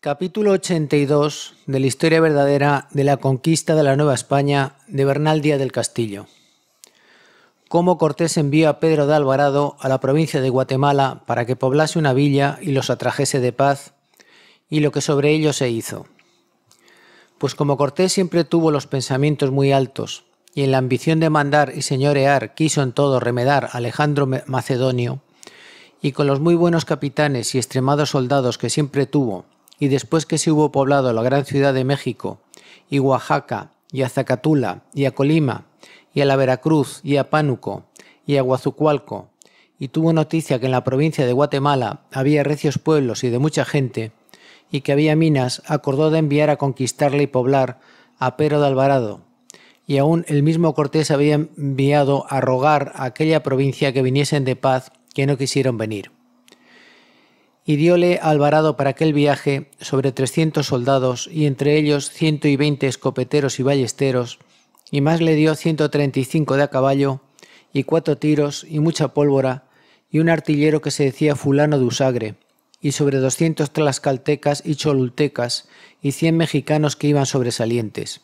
Capítulo 82 de la historia verdadera de la conquista de la Nueva España de Bernal Díaz del Castillo. Cómo Cortés envió a Pedro de Alvarado a la provincia de Guatemala para que poblase una villa y los atrajese de paz, y lo que sobre ello se hizo. Pues como Cortés siempre tuvo los pensamientos muy altos, y en la ambición de mandar y señorear quiso en todo remedar a Alejandro Macedonio, y con los muy buenos capitanes y extremados soldados que siempre tuvo, y después que se hubo poblado la gran ciudad de México, y Oaxaca, y a Zacatula, y a Colima, y a la Veracruz, y a Pánuco, y a Guazucualco, y tuvo noticia que en la provincia de Guatemala había recios pueblos y de mucha gente, y que había minas, acordó de enviar a conquistarla y poblar a Pero de Alvarado, y aún el mismo Cortés había enviado a rogar a aquella provincia que viniesen de paz que no quisieron venir y diole Alvarado para aquel viaje sobre 300 soldados y entre ellos 120 escopeteros y ballesteros, y más le dio 135 de a caballo y cuatro tiros y mucha pólvora y un artillero que se decía fulano de Usagre, y sobre 200 tlaxcaltecas y cholultecas y 100 mexicanos que iban sobresalientes.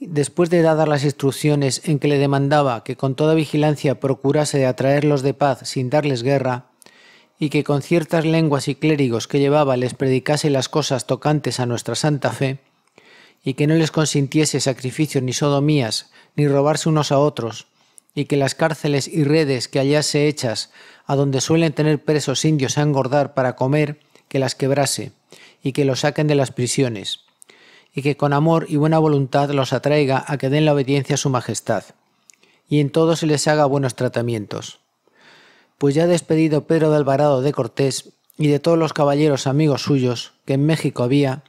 Después de dadas las instrucciones en que le demandaba que con toda vigilancia procurase de atraerlos de paz sin darles guerra, y que con ciertas lenguas y clérigos que llevaba les predicase las cosas tocantes a nuestra santa fe, y que no les consintiese sacrificios ni sodomías, ni robarse unos a otros, y que las cárceles y redes que hallase hechas, a donde suelen tener presos indios a engordar para comer, que las quebrase, y que los saquen de las prisiones, y que con amor y buena voluntad los atraiga a que den la obediencia a su majestad, y en todo se les haga buenos tratamientos pues ya despedido Pedro de Alvarado de Cortés y de todos los caballeros amigos suyos que en México había,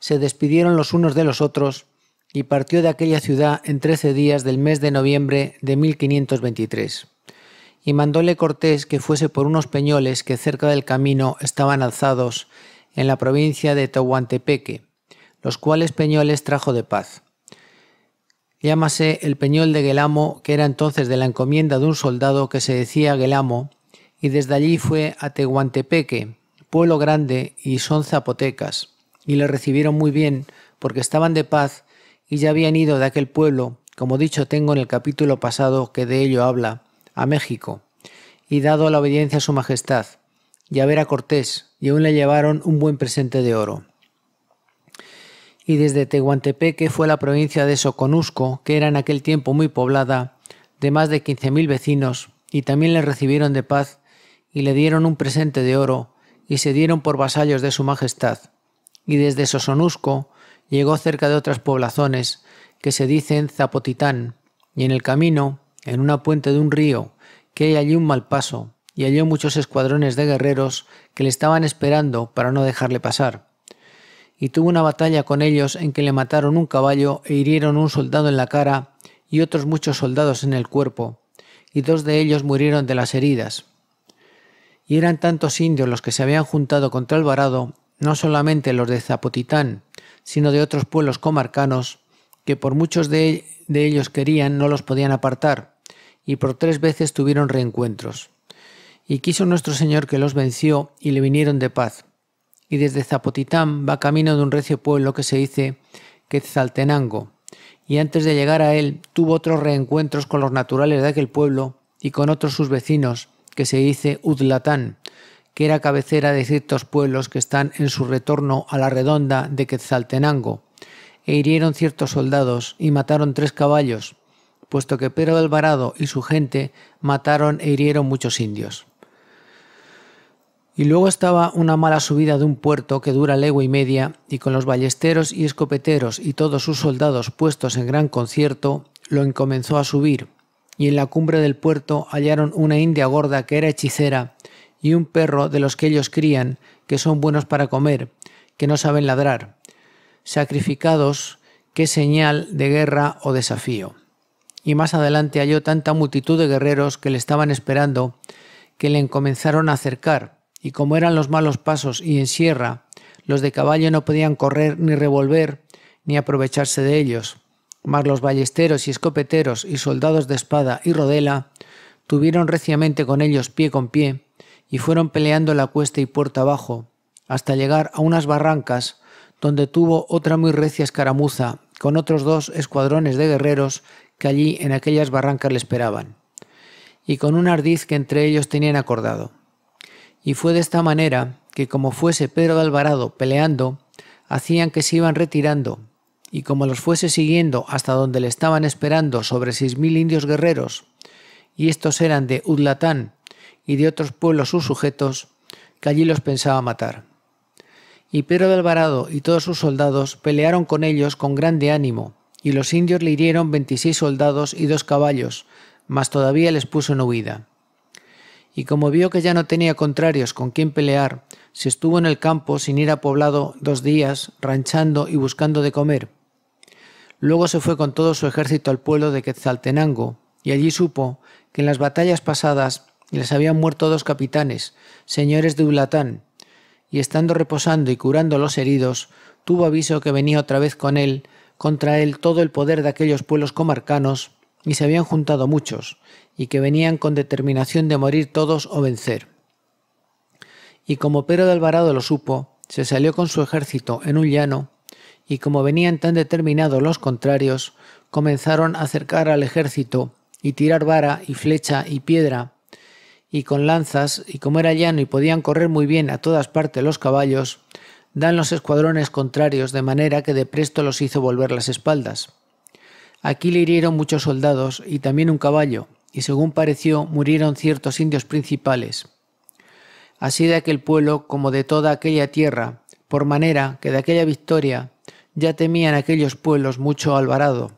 se despidieron los unos de los otros y partió de aquella ciudad en trece días del mes de noviembre de 1523. Y mandóle Cortés que fuese por unos peñoles que cerca del camino estaban alzados en la provincia de Tehuantepeque, los cuales peñoles trajo de paz. Llámase el Peñol de Guelamo, que era entonces de la encomienda de un soldado que se decía Guelamo, y desde allí fue a Tehuantepeque, pueblo grande, y son zapotecas, y le recibieron muy bien, porque estaban de paz y ya habían ido de aquel pueblo, como dicho tengo en el capítulo pasado que de ello habla, a México, y dado la obediencia a su majestad, y a ver a Cortés, y aún le llevaron un buen presente de oro y desde Tehuantepeque fue la provincia de Soconusco, que era en aquel tiempo muy poblada, de más de 15.000 vecinos, y también le recibieron de paz, y le dieron un presente de oro, y se dieron por vasallos de su majestad. Y desde Sosonusco llegó cerca de otras poblaciones, que se dicen Zapotitán, y en el camino, en una puente de un río, que hay allí un mal paso, y halló muchos escuadrones de guerreros que le estaban esperando para no dejarle pasar y tuvo una batalla con ellos en que le mataron un caballo e hirieron un soldado en la cara y otros muchos soldados en el cuerpo, y dos de ellos murieron de las heridas. Y eran tantos indios los que se habían juntado contra Alvarado, no solamente los de Zapotitán, sino de otros pueblos comarcanos, que por muchos de, de ellos querían no los podían apartar, y por tres veces tuvieron reencuentros. Y quiso nuestro Señor que los venció y le vinieron de paz, y desde Zapotitán va camino de un recio pueblo que se dice Quetzaltenango, y antes de llegar a él tuvo otros reencuentros con los naturales de aquel pueblo y con otros sus vecinos, que se dice Udlatán, que era cabecera de ciertos pueblos que están en su retorno a la redonda de Quetzaltenango, e hirieron ciertos soldados y mataron tres caballos, puesto que Pedro Alvarado y su gente mataron e hirieron muchos indios. Y luego estaba una mala subida de un puerto que dura legua y media, y con los ballesteros y escopeteros y todos sus soldados puestos en gran concierto, lo encomenzó a subir, y en la cumbre del puerto hallaron una india gorda que era hechicera, y un perro de los que ellos crían, que son buenos para comer, que no saben ladrar. Sacrificados, qué señal de guerra o desafío. Y más adelante halló tanta multitud de guerreros que le estaban esperando, que le encomenzaron a acercar, y como eran los malos pasos y en sierra, los de caballo no podían correr ni revolver ni aprovecharse de ellos. Mas los ballesteros y escopeteros y soldados de espada y rodela tuvieron reciamente con ellos pie con pie y fueron peleando la cuesta y puerta abajo, hasta llegar a unas barrancas donde tuvo otra muy recia escaramuza con otros dos escuadrones de guerreros que allí en aquellas barrancas le esperaban, y con un ardiz que entre ellos tenían acordado. Y fue de esta manera que como fuese Pedro de Alvarado peleando, hacían que se iban retirando, y como los fuese siguiendo hasta donde le estaban esperando sobre seis mil indios guerreros, y estos eran de Udlatán y de otros pueblos sus sujetos, que allí los pensaba matar. Y Pedro de Alvarado y todos sus soldados pelearon con ellos con grande ánimo, y los indios le hirieron veintiséis soldados y dos caballos, mas todavía les puso en huida y como vio que ya no tenía contrarios con quien pelear, se estuvo en el campo sin ir a poblado dos días, ranchando y buscando de comer. Luego se fue con todo su ejército al pueblo de Quetzaltenango, y allí supo que en las batallas pasadas les habían muerto dos capitanes, señores de Ulatán, y estando reposando y curando los heridos, tuvo aviso que venía otra vez con él, contra él todo el poder de aquellos pueblos comarcanos, y se habían juntado muchos, y que venían con determinación de morir todos o vencer. Y como Pedro de Alvarado lo supo, se salió con su ejército en un llano, y como venían tan determinados los contrarios, comenzaron a acercar al ejército y tirar vara y flecha y piedra, y con lanzas, y como era llano y podían correr muy bien a todas partes los caballos, dan los escuadrones contrarios de manera que de presto los hizo volver las espaldas. Aquí le hirieron muchos soldados y también un caballo, y según pareció murieron ciertos indios principales. Así de aquel pueblo como de toda aquella tierra, por manera que de aquella victoria ya temían aquellos pueblos mucho Alvarado,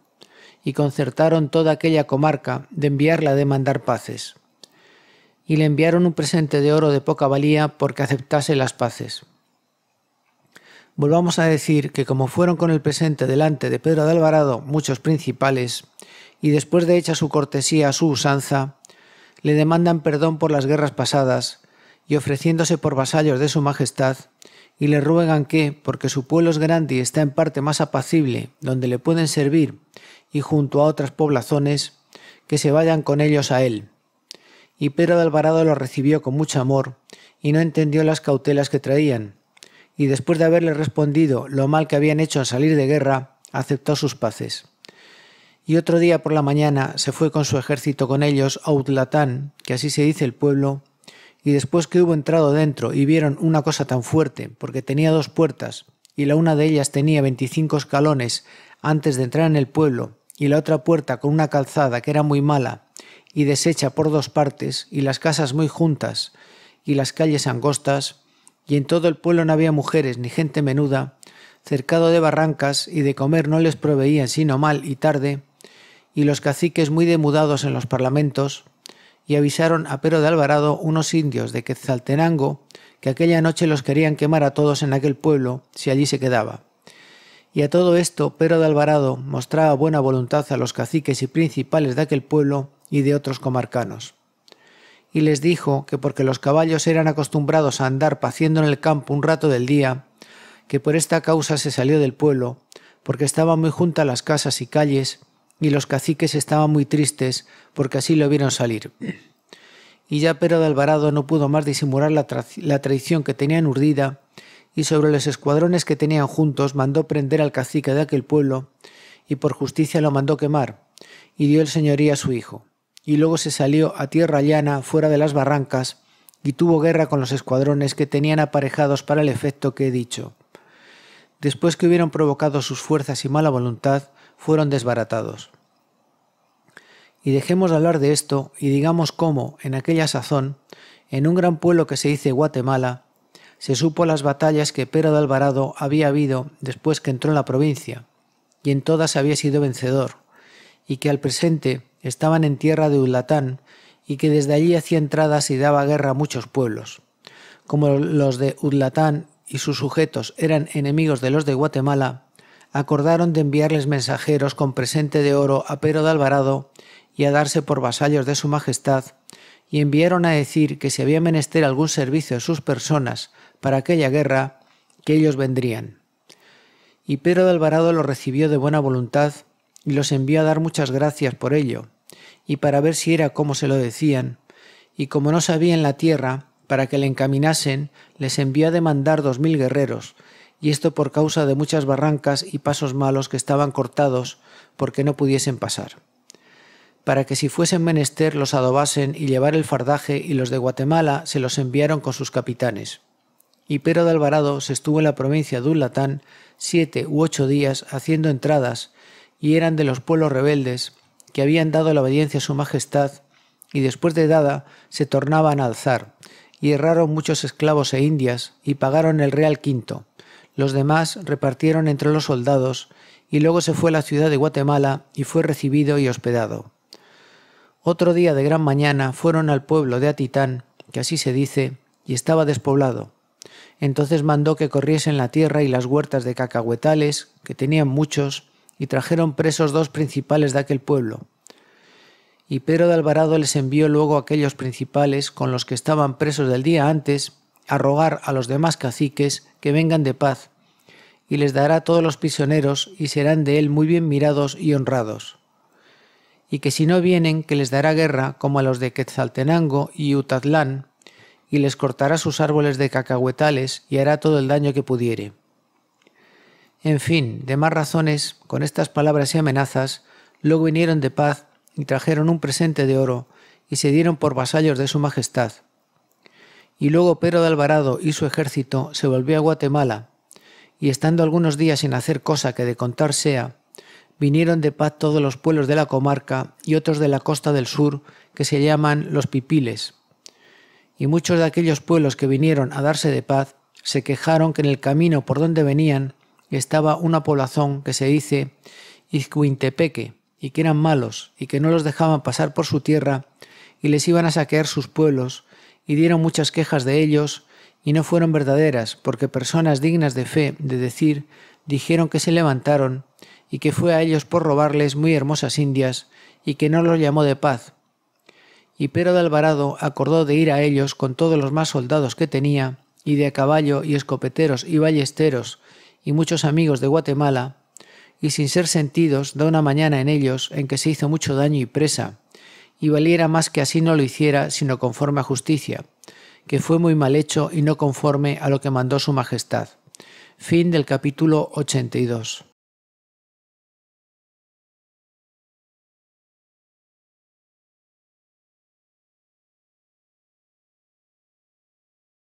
y concertaron toda aquella comarca de enviarla a demandar paces. Y le enviaron un presente de oro de poca valía porque aceptase las paces. Volvamos a decir que como fueron con el presente delante de Pedro de Alvarado muchos principales, y después de hecha su cortesía a su usanza, le demandan perdón por las guerras pasadas, y ofreciéndose por vasallos de su majestad, y le ruegan que, porque su pueblo es grande y está en parte más apacible, donde le pueden servir, y junto a otras poblaciones, que se vayan con ellos a él. Y Pedro de Alvarado lo recibió con mucho amor, y no entendió las cautelas que traían, y después de haberle respondido lo mal que habían hecho al salir de guerra, aceptó sus paces. Y otro día por la mañana se fue con su ejército con ellos a Utlatán, que así se dice el pueblo, y después que hubo entrado dentro y vieron una cosa tan fuerte, porque tenía dos puertas, y la una de ellas tenía veinticinco escalones antes de entrar en el pueblo, y la otra puerta con una calzada que era muy mala, y deshecha por dos partes, y las casas muy juntas, y las calles angostas, y en todo el pueblo no había mujeres ni gente menuda, cercado de barrancas y de comer no les proveían sino mal y tarde, y los caciques muy demudados en los parlamentos, y avisaron a Pero de Alvarado unos indios de Quetzaltenango que aquella noche los querían quemar a todos en aquel pueblo si allí se quedaba. Y a todo esto Pero de Alvarado mostraba buena voluntad a los caciques y principales de aquel pueblo y de otros comarcanos y les dijo que porque los caballos eran acostumbrados a andar paciendo en el campo un rato del día, que por esta causa se salió del pueblo, porque estaban muy juntas las casas y calles, y los caciques estaban muy tristes, porque así lo vieron salir. Y ya Pedro de Alvarado no pudo más disimular la, la traición que tenían urdida, y sobre los escuadrones que tenían juntos mandó prender al cacique de aquel pueblo, y por justicia lo mandó quemar, y dio el señoría a su hijo y luego se salió a tierra llana fuera de las barrancas y tuvo guerra con los escuadrones que tenían aparejados para el efecto que he dicho. Después que hubieron provocado sus fuerzas y mala voluntad, fueron desbaratados. Y dejemos hablar de esto y digamos cómo, en aquella sazón, en un gran pueblo que se dice Guatemala, se supo las batallas que Pedro de Alvarado había habido después que entró en la provincia, y en todas había sido vencedor, y que al presente estaban en tierra de Ulatán y que desde allí hacía entradas y daba guerra a muchos pueblos. Como los de Udlatán y sus sujetos eran enemigos de los de Guatemala, acordaron de enviarles mensajeros con presente de oro a Pedro de Alvarado y a darse por vasallos de su majestad, y enviaron a decir que si había menester algún servicio de sus personas para aquella guerra, que ellos vendrían. Y Pedro de Alvarado lo recibió de buena voluntad y los envió a dar muchas gracias por ello, y para ver si era como se lo decían, y como no sabían la tierra, para que le encaminasen, les envió a demandar dos mil guerreros, y esto por causa de muchas barrancas y pasos malos que estaban cortados porque no pudiesen pasar. Para que si fuesen menester los adobasen y llevar el fardaje y los de Guatemala se los enviaron con sus capitanes. Y Pedro de Alvarado se estuvo en la provincia de Ulatán siete u ocho días haciendo entradas y eran de los pueblos rebeldes, que habían dado la obediencia a su majestad, y después de dada se tornaban a alzar, y erraron muchos esclavos e indias, y pagaron el real quinto. Los demás repartieron entre los soldados, y luego se fue a la ciudad de Guatemala, y fue recibido y hospedado. Otro día de gran mañana fueron al pueblo de Atitán, que así se dice, y estaba despoblado. Entonces mandó que corriesen la tierra y las huertas de cacahuetales, que tenían muchos, y trajeron presos dos principales de aquel pueblo. Y Pedro de Alvarado les envió luego a aquellos principales con los que estaban presos del día antes a rogar a los demás caciques que vengan de paz, y les dará todos los prisioneros y serán de él muy bien mirados y honrados. Y que si no vienen, que les dará guerra como a los de Quetzaltenango y Utatlán, y les cortará sus árboles de cacahuetales y hará todo el daño que pudiere. En fin, de más razones, con estas palabras y amenazas, luego vinieron de paz y trajeron un presente de oro y se dieron por vasallos de su majestad. Y luego Pedro de Alvarado y su ejército se volvió a Guatemala, y estando algunos días sin hacer cosa que de contar sea, vinieron de paz todos los pueblos de la comarca y otros de la costa del sur que se llaman los pipiles. Y muchos de aquellos pueblos que vinieron a darse de paz se quejaron que en el camino por donde venían estaba una población que se dice Izcuintepeque, y que eran malos, y que no los dejaban pasar por su tierra, y les iban a saquear sus pueblos, y dieron muchas quejas de ellos, y no fueron verdaderas, porque personas dignas de fe, de decir, dijeron que se levantaron, y que fue a ellos por robarles muy hermosas indias, y que no los llamó de paz. Y Pedro de Alvarado acordó de ir a ellos con todos los más soldados que tenía, y de a caballo, y escopeteros, y ballesteros, y muchos amigos de Guatemala, y sin ser sentidos da una mañana en ellos en que se hizo mucho daño y presa, y valiera más que así no lo hiciera sino conforme a justicia, que fue muy mal hecho y no conforme a lo que mandó su Majestad. Fin del capítulo 82.